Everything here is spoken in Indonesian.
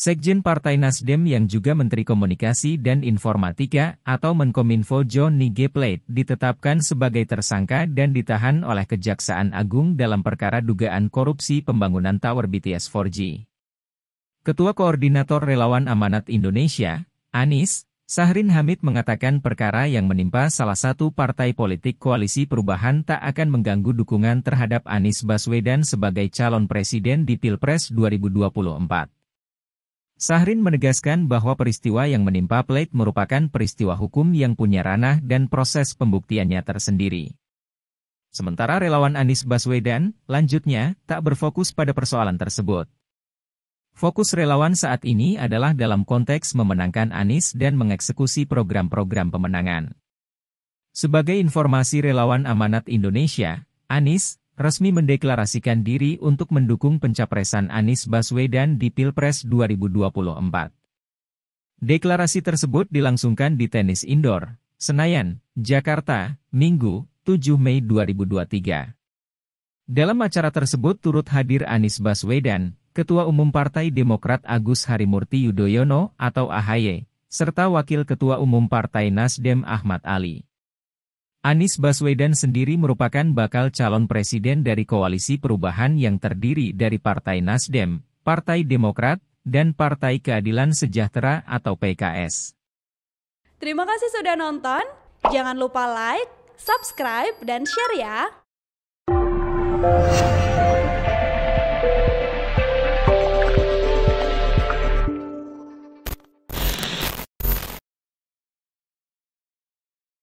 Sekjen Partai Nasdem yang juga Menteri Komunikasi dan Informatika atau Menkominfo John G. Plate ditetapkan sebagai tersangka dan ditahan oleh Kejaksaan Agung dalam perkara dugaan korupsi pembangunan Tower BTS 4G. Ketua Koordinator Relawan Amanat Indonesia, Anis, Sahrin Hamid mengatakan perkara yang menimpa salah satu partai politik koalisi perubahan tak akan mengganggu dukungan terhadap Anis Baswedan sebagai calon presiden di Pilpres 2024. Sahrin menegaskan bahwa peristiwa yang menimpa Plate merupakan peristiwa hukum yang punya ranah dan proses pembuktiannya tersendiri. Sementara relawan Anies Baswedan, lanjutnya, tak berfokus pada persoalan tersebut. Fokus relawan saat ini adalah dalam konteks memenangkan Anies dan mengeksekusi program-program pemenangan. Sebagai informasi relawan Amanat Indonesia, Anies, resmi mendeklarasikan diri untuk mendukung pencapresan Anies Baswedan di Pilpres 2024. Deklarasi tersebut dilangsungkan di Tenis Indoor, Senayan, Jakarta, Minggu, 7 Mei 2023. Dalam acara tersebut turut hadir Anies Baswedan, Ketua Umum Partai Demokrat Agus Harimurti Yudhoyono atau AHY, serta Wakil Ketua Umum Partai Nasdem Ahmad Ali. Anies Baswedan sendiri merupakan bakal calon presiden dari koalisi perubahan yang terdiri dari Partai Nasdem, Partai Demokrat, dan Partai Keadilan Sejahtera atau PKS. Terima kasih sudah nonton. Jangan lupa like, subscribe, dan share ya.